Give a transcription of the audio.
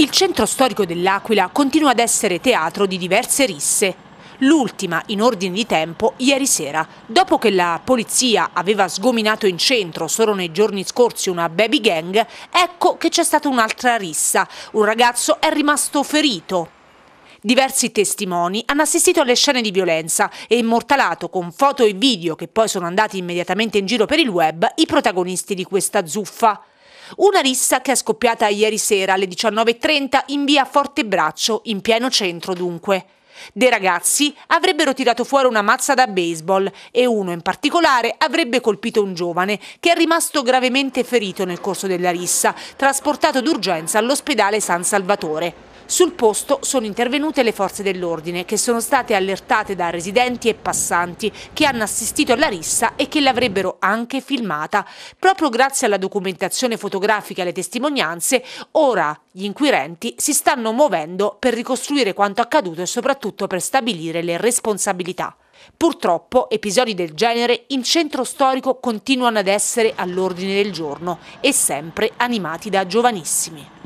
Il centro storico dell'Aquila continua ad essere teatro di diverse risse. L'ultima, in ordine di tempo, ieri sera. Dopo che la polizia aveva sgominato in centro solo nei giorni scorsi una baby gang, ecco che c'è stata un'altra rissa. Un ragazzo è rimasto ferito. Diversi testimoni hanno assistito alle scene di violenza e immortalato con foto e video che poi sono andati immediatamente in giro per il web i protagonisti di questa zuffa. Una rissa che è scoppiata ieri sera alle 19.30 in via Fortebraccio, in pieno centro dunque. Dei ragazzi avrebbero tirato fuori una mazza da baseball e uno in particolare avrebbe colpito un giovane che è rimasto gravemente ferito nel corso della rissa, trasportato d'urgenza all'ospedale San Salvatore. Sul posto sono intervenute le forze dell'ordine che sono state allertate da residenti e passanti che hanno assistito alla rissa e che l'avrebbero anche filmata. Proprio grazie alla documentazione fotografica e alle testimonianze, ora gli inquirenti si stanno muovendo per ricostruire quanto accaduto e soprattutto per stabilire le responsabilità. Purtroppo episodi del genere in centro storico continuano ad essere all'ordine del giorno e sempre animati da giovanissimi.